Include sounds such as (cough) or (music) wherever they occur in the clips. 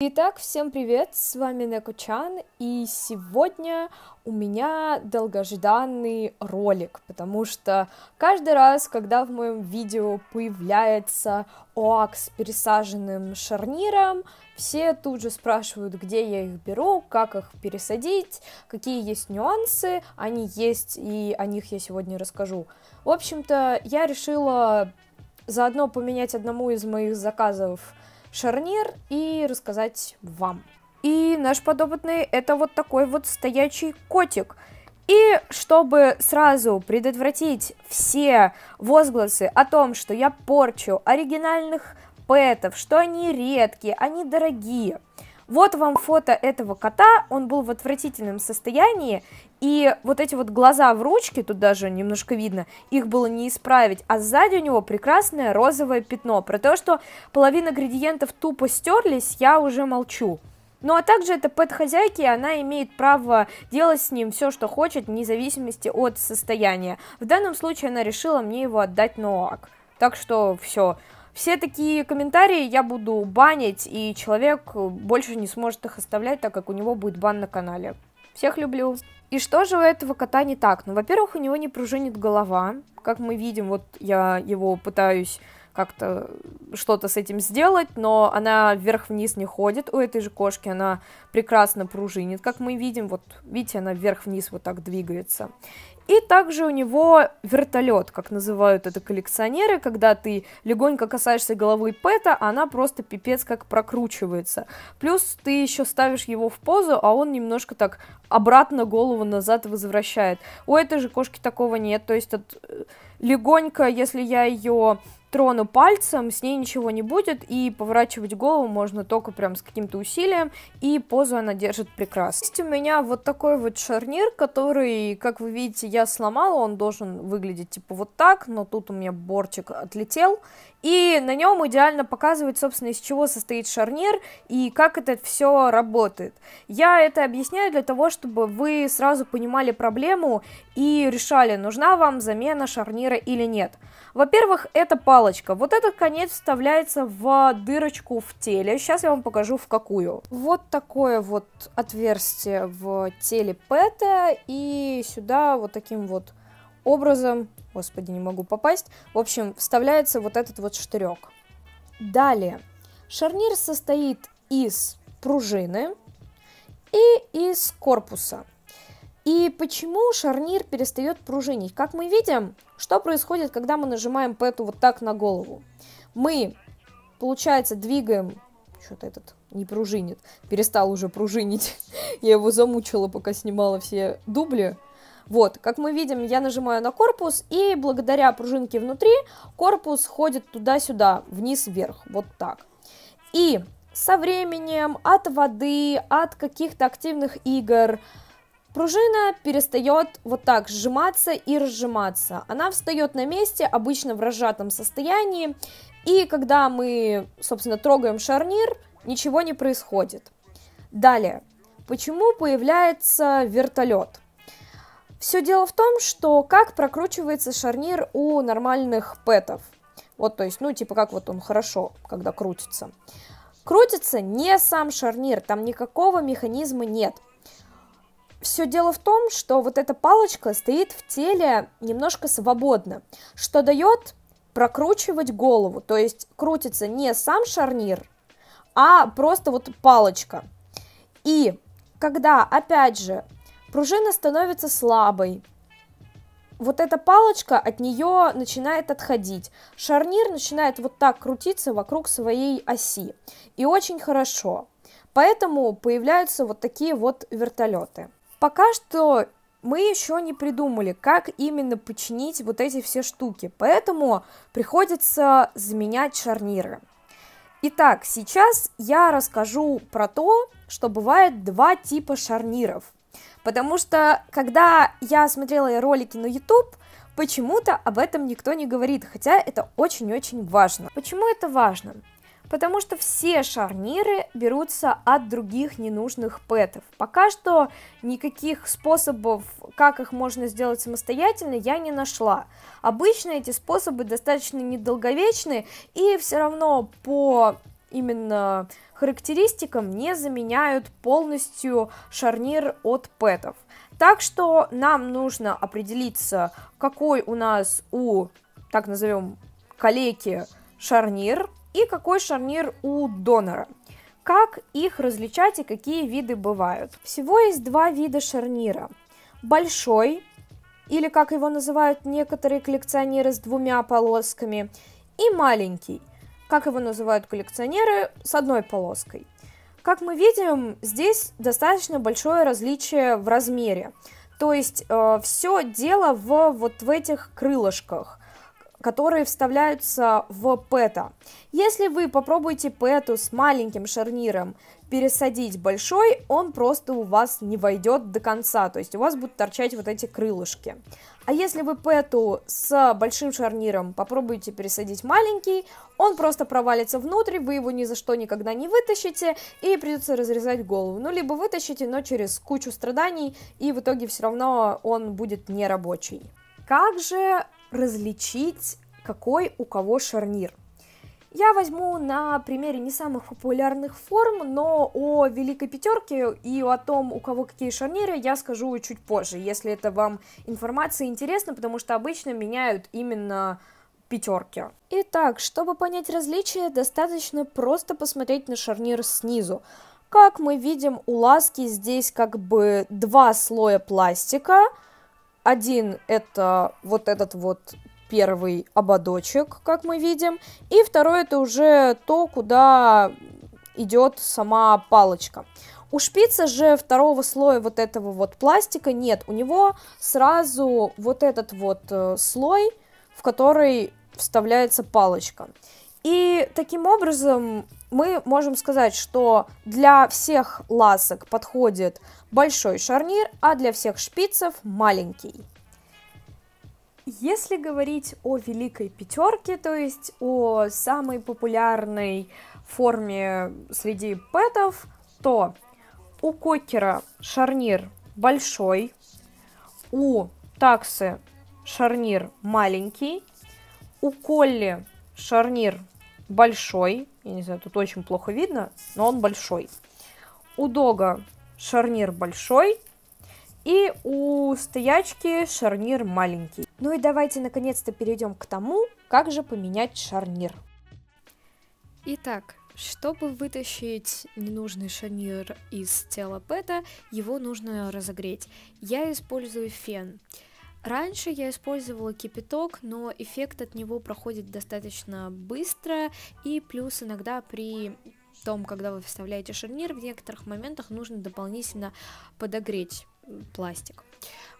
Итак, всем привет, с вами Некучан, и сегодня у меня долгожданный ролик, потому что каждый раз, когда в моем видео появляется ОАК с пересаженным шарниром, все тут же спрашивают, где я их беру, как их пересадить, какие есть нюансы, они есть, и о них я сегодня расскажу. В общем-то, я решила заодно поменять одному из моих заказов шарнир и рассказать вам. И наш подопытный это вот такой вот стоячий котик. И чтобы сразу предотвратить все возгласы о том, что я порчу оригинальных пэтов, что они редкие, они дорогие – вот вам фото этого кота, он был в отвратительном состоянии, и вот эти вот глаза в ручке, тут даже немножко видно, их было не исправить, а сзади у него прекрасное розовое пятно. Про то, что половина градиентов тупо стерлись, я уже молчу. Ну а также это пэт-хозяйки, она имеет право делать с ним все, что хочет, вне зависимости от состояния. В данном случае она решила мне его отдать на ОАК. Так что все. Все такие комментарии я буду банить, и человек больше не сможет их оставлять, так как у него будет бан на канале. Всех люблю. И что же у этого кота не так? Ну, во-первых, у него не пружинит голова. Как мы видим, вот я его пытаюсь как-то что-то с этим сделать, но она вверх-вниз не ходит. У этой же кошки она прекрасно пружинит, как мы видим. Вот видите, она вверх-вниз вот так двигается. И также у него вертолет, как называют это коллекционеры, когда ты легонько касаешься головы Пэта, она просто пипец как прокручивается. Плюс ты еще ставишь его в позу, а он немножко так обратно голову назад возвращает. У этой же кошки такого нет, то есть от... Э, легонько, если я ее трону пальцем, с ней ничего не будет, и поворачивать голову можно только прям с каким-то усилием, и позу она держит прекрасно. Есть у меня вот такой вот шарнир, который, как вы видите, я сломала, он должен выглядеть типа вот так, но тут у меня борчик отлетел, и на нем идеально показывать, собственно, из чего состоит шарнир и как это все работает. Я это объясняю для того, чтобы вы сразу понимали проблему и решали, нужна вам замена шарнира или нет. Во-первых, это по палочка. Вот этот конец вставляется в дырочку в теле. Сейчас я вам покажу в какую. Вот такое вот отверстие в теле пэта. И сюда вот таким вот образом, господи, не могу попасть, в общем, вставляется вот этот вот штырек. Далее. Шарнир состоит из пружины и из корпуса. И почему шарнир перестает пружинить? Как мы видим, что происходит, когда мы нажимаем пэту вот так на голову? Мы, получается, двигаем... Что-то этот не пружинит. Перестал уже пружинить. (laughs) я его замучила, пока снимала все дубли. Вот, как мы видим, я нажимаю на корпус, и благодаря пружинке внутри корпус ходит туда-сюда, вниз-вверх, вот так. И со временем, от воды, от каких-то активных игр, пружина перестает вот так сжиматься и разжиматься. Она встает на месте, обычно в разжатом состоянии, и когда мы, собственно, трогаем шарнир, ничего не происходит. Далее, почему появляется вертолет? Все дело в том, что как прокручивается шарнир у нормальных пэтов. Вот, то есть, ну, типа, как вот он хорошо, когда крутится. Крутится не сам шарнир, там никакого механизма нет. Все дело в том, что вот эта палочка стоит в теле немножко свободно, что дает прокручивать голову, то есть крутится не сам шарнир, а просто вот палочка. И когда, опять же, пружина становится слабой, вот эта палочка от нее начинает отходить. Шарнир начинает вот так крутиться вокруг своей оси. И очень хорошо. Поэтому появляются вот такие вот вертолеты. Пока что мы еще не придумали, как именно починить вот эти все штуки, поэтому приходится заменять шарниры. Итак, сейчас я расскажу про то, что бывает два типа шарниров. Потому что, когда я смотрела ролики на YouTube, почему-то об этом никто не говорит, хотя это очень-очень важно. Почему это важно? потому что все шарниры берутся от других ненужных пэтов. Пока что никаких способов, как их можно сделать самостоятельно, я не нашла. Обычно эти способы достаточно недолговечны и все равно по именно характеристикам не заменяют полностью шарнир от пэтов. Так что нам нужно определиться, какой у нас у, так назовем, калеки шарнир, и какой шарнир у донора. Как их различать и какие виды бывают? Всего есть два вида шарнира. Большой, или как его называют некоторые коллекционеры с двумя полосками, и маленький, как его называют коллекционеры с одной полоской. Как мы видим, здесь достаточно большое различие в размере. То есть э, все дело в вот в этих крылышках – которые вставляются в пэта. Если вы попробуете пэту с маленьким шарниром пересадить большой, он просто у вас не войдет до конца, то есть у вас будут торчать вот эти крылышки. А если вы пэту с большим шарниром попробуете пересадить маленький, он просто провалится внутрь, вы его ни за что никогда не вытащите, и придется разрезать голову. Ну, либо вытащите, но через кучу страданий, и в итоге все равно он будет нерабочий. Как же различить, какой у кого шарнир. Я возьму на примере не самых популярных форм, но о Великой Пятерке и о том, у кого какие шарниры, я скажу чуть позже, если это вам информация интересна, потому что обычно меняют именно пятерки. Итак, чтобы понять различия, достаточно просто посмотреть на шарнир снизу. Как мы видим, у ласки здесь как бы два слоя пластика – один это вот этот вот первый ободочек, как мы видим. И второй это уже то, куда идет сама палочка. У шпица же второго слоя вот этого вот пластика нет. У него сразу вот этот вот э, слой, в который вставляется палочка. И таким образом мы можем сказать, что для всех ласок подходит большой шарнир, а для всех шпицев маленький. Если говорить о великой пятерке, то есть о самой популярной форме среди пэтов, то у кокера шарнир большой, у таксы шарнир маленький, у колли шарнир большой, я не знаю, тут очень плохо видно, но он большой. У дога шарнир большой, и у стоячки шарнир маленький. Ну и давайте наконец-то перейдем к тому, как же поменять шарнир. Итак, чтобы вытащить ненужный шарнир из тела пэта, его нужно разогреть. Я использую фен. Раньше я использовала кипяток, но эффект от него проходит достаточно быстро, и плюс иногда при том, когда вы вставляете шарнир, в некоторых моментах нужно дополнительно подогреть пластик.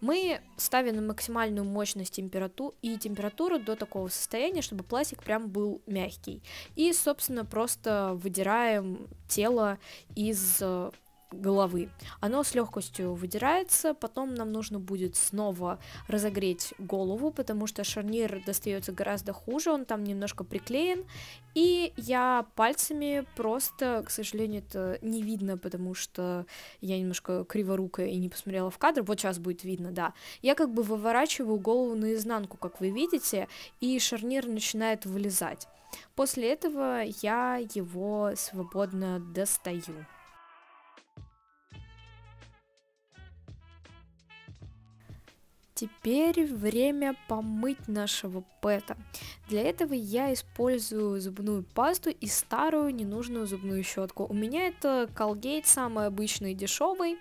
Мы ставим на максимальную мощность температуру и температуру до такого состояния, чтобы пластик прям был мягкий. И, собственно, просто выдираем тело из э, головы. Оно с легкостью выдирается, потом нам нужно будет снова разогреть голову, потому что шарнир достается гораздо хуже, он там немножко приклеен, и я пальцами просто, к сожалению, это не видно, потому что я немножко криворукая и не посмотрела в кадр, вот сейчас будет видно, да, я как бы выворачиваю голову наизнанку, как вы видите, и шарнир начинает вылезать. После этого я его свободно достаю. Теперь время помыть нашего пэта. Для этого я использую зубную пасту и старую ненужную зубную щетку. У меня это колгейт самый обычный дешевый.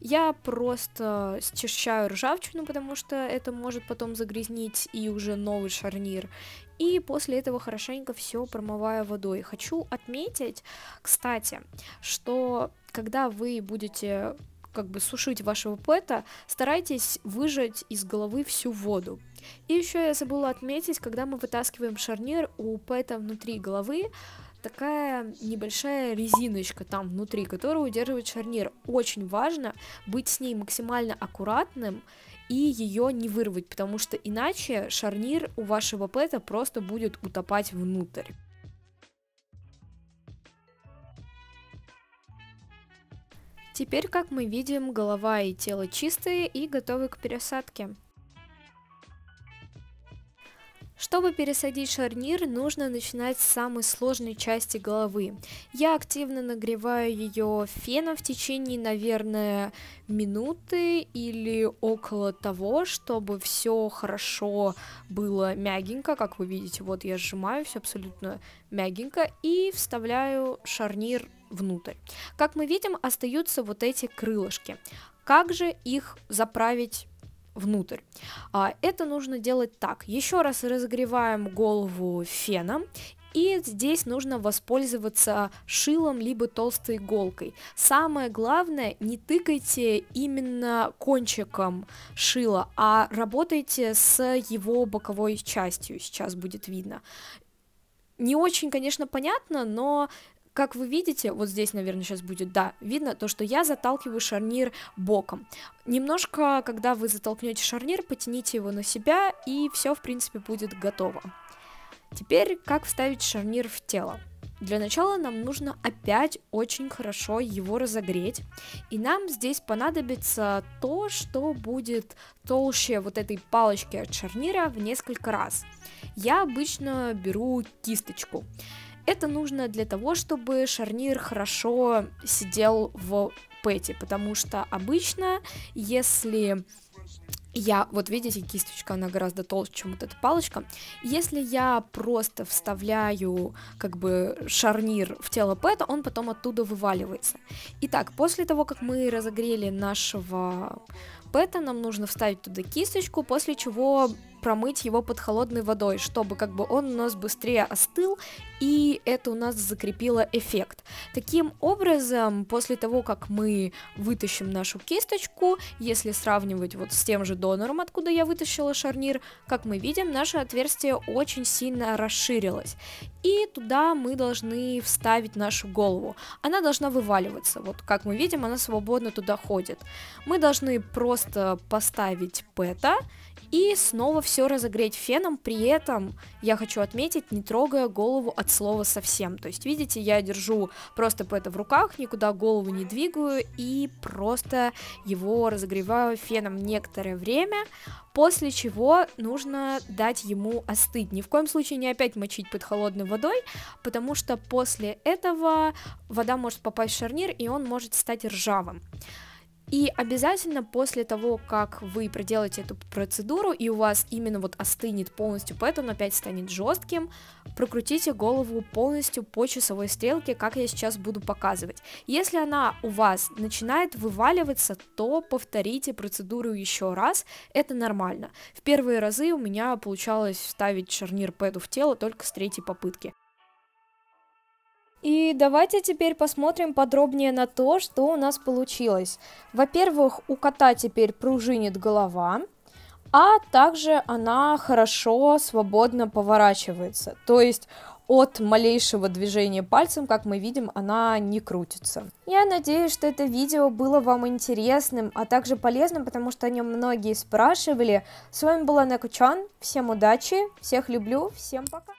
Я просто счищаю ржавчину, потому что это может потом загрязнить и уже новый шарнир. И после этого хорошенько все промываю водой. Хочу отметить, кстати, что когда вы будете как бы сушить вашего пэта, старайтесь выжать из головы всю воду. И еще я забыла отметить, когда мы вытаскиваем шарнир у пэта внутри головы, такая небольшая резиночка там внутри, которая удерживает шарнир. Очень важно быть с ней максимально аккуратным и ее не вырвать, потому что иначе шарнир у вашего пэта просто будет утопать внутрь. Теперь, как мы видим, голова и тело чистые и готовы к пересадке. Чтобы пересадить шарнир, нужно начинать с самой сложной части головы. Я активно нагреваю ее феном в течение, наверное, минуты или около того, чтобы все хорошо было мягенько. Как вы видите, вот я сжимаю все абсолютно мягенько и вставляю шарнир внутрь. Как мы видим, остаются вот эти крылышки. Как же их заправить внутрь. А, это нужно делать так. Еще раз разогреваем голову феном и здесь нужно воспользоваться шилом либо толстой иголкой. Самое главное, не тыкайте именно кончиком шила, а работайте с его боковой частью, сейчас будет видно. Не очень, конечно, понятно, но как вы видите, вот здесь, наверное, сейчас будет, да, видно то, что я заталкиваю шарнир боком. Немножко, когда вы затолкнете шарнир, потяните его на себя, и все, в принципе, будет готово. Теперь, как вставить шарнир в тело. Для начала нам нужно опять очень хорошо его разогреть. И нам здесь понадобится то, что будет толще вот этой палочки от шарнира в несколько раз. Я обычно беру кисточку. Это нужно для того, чтобы шарнир хорошо сидел в пэте, потому что обычно, если я, вот видите, кисточка, она гораздо толще, чем вот эта палочка. Если я просто вставляю, как бы, шарнир в тело пэта, он потом оттуда вываливается. Итак, после того, как мы разогрели нашего пэта, нам нужно вставить туда кисточку, после чего промыть его под холодной водой, чтобы как бы он у нас быстрее остыл, и это у нас закрепило эффект. Таким образом, после того, как мы вытащим нашу кисточку, если сравнивать вот с тем же донором, откуда я вытащила шарнир, как мы видим, наше отверстие очень сильно расширилось. И туда мы должны вставить нашу голову. Она должна вываливаться, вот как мы видим, она свободно туда ходит. Мы должны просто просто поставить пэта и снова все разогреть феном, при этом я хочу отметить, не трогая голову от слова совсем. То есть, видите, я держу просто пэта в руках, никуда голову не двигаю и просто его разогреваю феном некоторое время, после чего нужно дать ему остыть. Ни в коем случае не опять мочить под холодной водой, потому что после этого вода может попасть в шарнир и он может стать ржавым. И обязательно после того, как вы проделаете эту процедуру и у вас именно вот остынет полностью пэттерн, опять станет жестким, прокрутите голову полностью по часовой стрелке, как я сейчас буду показывать. Если она у вас начинает вываливаться, то повторите процедуру еще раз, это нормально. В первые разы у меня получалось вставить шарнир пэду в тело только с третьей попытки. И давайте теперь посмотрим подробнее на то, что у нас получилось. Во-первых, у кота теперь пружинит голова, а также она хорошо, свободно поворачивается. То есть от малейшего движения пальцем, как мы видим, она не крутится. Я надеюсь, что это видео было вам интересным, а также полезным, потому что о нем многие спрашивали. С вами была Накучан, всем удачи, всех люблю, всем пока!